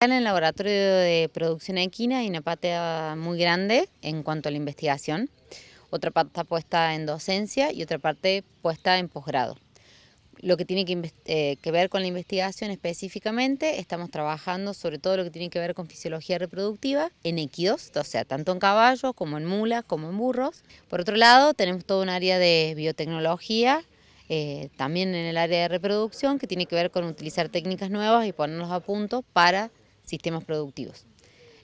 En el laboratorio de producción equina hay una parte muy grande en cuanto a la investigación, otra parte está puesta en docencia y otra parte puesta en posgrado. Lo que tiene que, eh, que, ver con la investigación específicamente, estamos trabajando sobre todo lo que tiene que ver con fisiología reproductiva en equidos, o sea, tanto en caballos como en mulas, como en burros. Por otro lado, tenemos todo un área de biotecnología, eh, también en el área de reproducción, que tiene que ver con utilizar técnicas nuevas y ponernos a punto para sistemas productivos.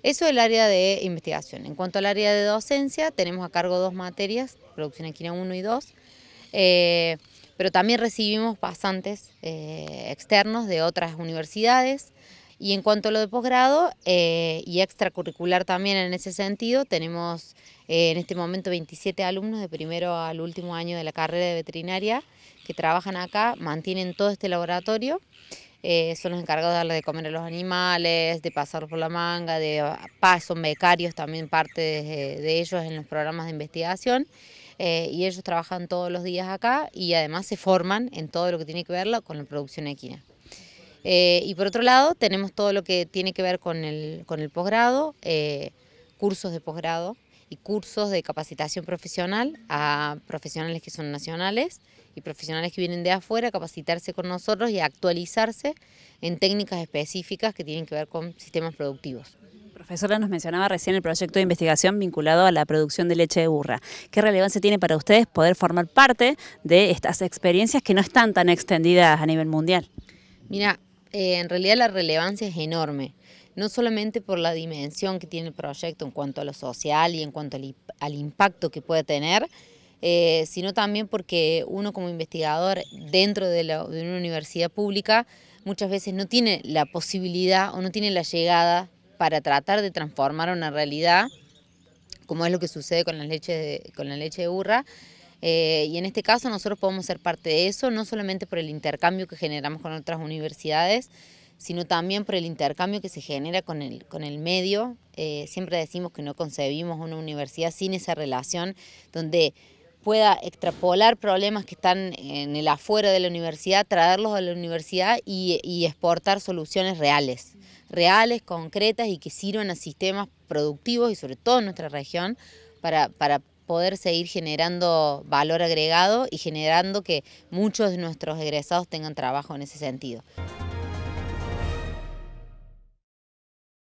Eso es el área de investigación. En cuanto al área de docencia, tenemos a cargo dos materias, producción equina 1 y 2, eh, pero también recibimos pasantes eh, externos de otras universidades. Y en cuanto a lo de posgrado eh, y extracurricular también en ese sentido, tenemos en este momento 27 alumnos de primero al último año de la carrera de veterinaria que trabajan acá, mantienen todo este laboratorio. Eh, son los encargados de de comer a los animales, de pasar por la manga, de ah, son becarios también parte de, ellos en los programas de investigación. Eh, y ellos trabajan todos los días acá y además se forman en todo lo que tiene que ver con la producción equina. Eh, y por otro lado, tenemos todo lo que tiene que ver con el, con el posgrado, cursos de posgrado, y cursos de capacitación profesional a profesionales que son nacionales y profesionales que vienen de afuera a capacitarse con nosotros y a actualizarse en técnicas específicas que tienen que ver con sistemas productivos. Profesora, nos mencionaba recién el proyecto de investigación vinculado a la producción de leche de burra. ¿Qué relevancia tiene para ustedes poder formar parte de estas experiencias que no están tan extendidas a nivel mundial? Mira, eh, en realidad la relevancia es enorme no solamente por la dimensión que tiene el proyecto en cuanto a lo social y en cuanto al, impacto que puede tener, eh, sino también porque uno como investigador dentro de, una universidad pública muchas veces no tiene la posibilidad o no tiene la llegada para tratar de transformar una realidad, como es lo que sucede con la leche de, con burra, eh, y en este caso nosotros podemos ser parte de eso, no solamente por el intercambio que generamos con otras universidades, sino también por el intercambio que se genera con el, medio. Eh, siempre decimos que no concebimos una universidad sin esa relación, donde pueda extrapolar problemas que están en el afuera de la universidad, traerlos a la universidad y, exportar soluciones reales, reales, concretas y que sirvan a sistemas productivos y sobre todo en nuestra región para, para poder seguir generando valor agregado y generando que muchos de nuestros egresados tengan trabajo en ese sentido.